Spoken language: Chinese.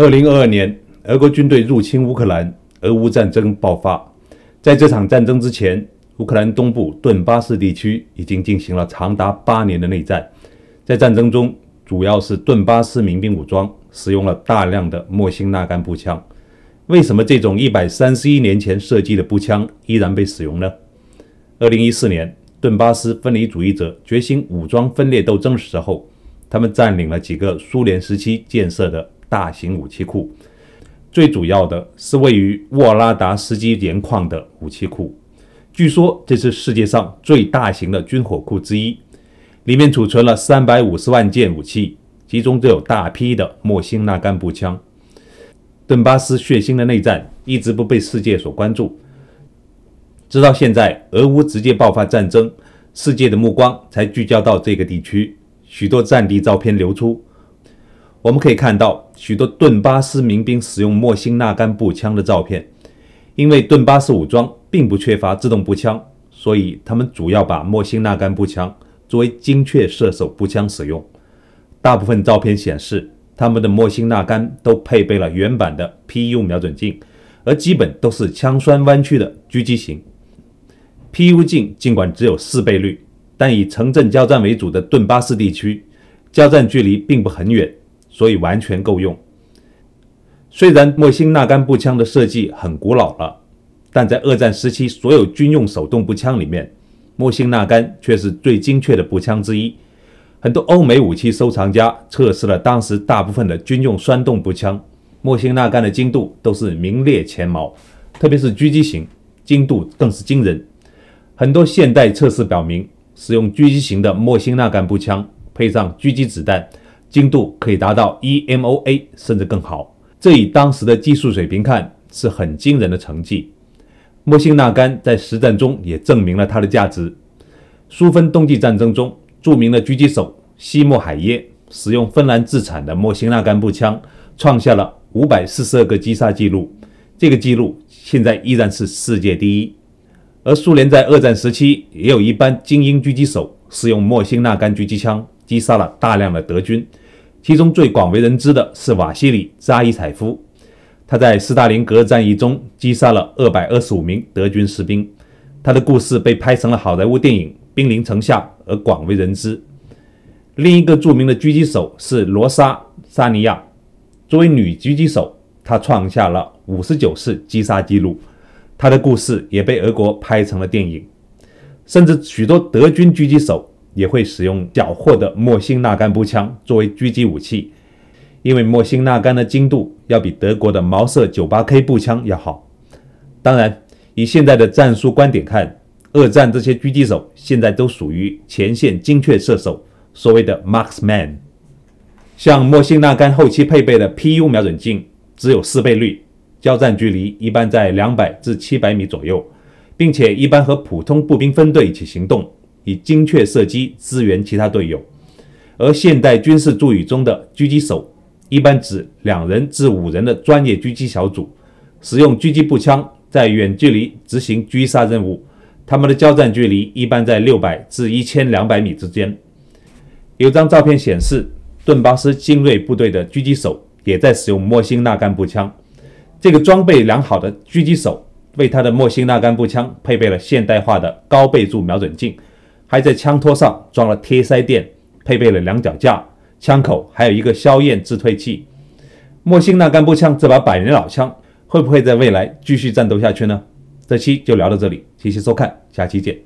二零二二年，俄国军队入侵乌克兰，俄乌战争爆发。在这场战争之前，乌克兰东部顿巴斯地区已经进行了长达八年的内战。在战争中，主要是顿巴斯民兵武装使用了大量的莫辛纳甘步枪。为什么这种一百三十一年前设计的步枪依然被使用呢？二零一四年，顿巴斯分离主义者决心武装分裂斗争的时候，他们占领了几个苏联时期建设的。大型武器库，最主要的是位于沃拉达斯基盐矿的武器库，据说这是世界上最大型的军火库之一，里面储存了三百五十万件武器，其中就有大批的莫辛纳甘步枪。顿巴斯血腥的内战一直不被世界所关注，直到现在，俄乌直接爆发战争，世界的目光才聚焦到这个地区，许多战地照片流出。我们可以看到许多顿巴斯民兵使用莫辛纳甘步枪的照片，因为顿巴斯武装并不缺乏自动步枪，所以他们主要把莫辛纳甘步枪作为精确射手步枪使用。大部分照片显示，他们的莫辛纳甘都配备了原版的 PU 瞄准镜，而基本都是枪栓弯曲的狙击型 PU 镜。尽管只有四倍率，但以城镇交战为主的顿巴斯地区，交战距离并不很远。所以完全够用。虽然莫辛纳甘步枪的设计很古老了，但在二战时期，所有军用手动步枪里面，莫辛纳甘却是最精确的步枪之一。很多欧美武器收藏家测试了当时大部分的军用栓动步枪，莫辛纳甘的精度都是名列前茅，特别是狙击型，精度更是惊人。很多现代测试表明，使用狙击型的莫辛纳甘步枪配上狙击子弹。精度可以达到 EMOA 甚至更好，这以当时的技术水平看是很惊人的成绩。莫辛纳甘在实战中也证明了它的价值。苏芬冬季战争中，著名的狙击手西莫海耶使用芬兰自产的莫辛纳甘步枪，创下了五百四十二个击杀记录，这个记录现在依然是世界第一。而苏联在二战时期也有一班精英狙击手使用莫辛纳甘狙击枪。击杀了大量的德军，其中最广为人知的是瓦西里扎伊采夫，他在斯大林格勒战役中击杀了二百二十五名德军士兵，他的故事被拍成了好莱坞电影《兵临城下》而广为人知。另一个著名的狙击手是罗莎萨尼亚，作为女狙击手，她创下了五十九次击杀记录，她的故事也被俄国拍成了电影，甚至许多德军狙击手。也会使用缴获的莫辛纳甘步枪作为狙击武器，因为莫辛纳甘的精度要比德国的毛瑟 98K 步枪要好。当然，以现在的战术观点看，二战这些狙击手现在都属于前线精确射手，所谓的 Marksman。像莫辛纳甘后期配备的 PU 瞄准镜只有四倍率，交战距离一般在两百至七百米左右，并且一般和普通步兵分队一起行动。以精确射击支援其他队友，而现代军事术语中的狙击手一般指两人至五人的专业狙击小组，使用狙击步枪在远距离执行狙杀任务。他们的交战距离一般在六百至一千两百米之间。有张照片显示，顿巴斯精锐部队的狙击手也在使用莫辛纳甘步枪。这个装备良好的狙击手为他的莫辛纳甘步枪配备了现代化的高倍数瞄准镜。还在枪托上装了贴塞垫，配备了两脚架，枪口还有一个消焰自退器。莫辛纳甘步枪，这把百年老枪，会不会在未来继续战斗下去呢？这期就聊到这里，谢谢收看，下期见。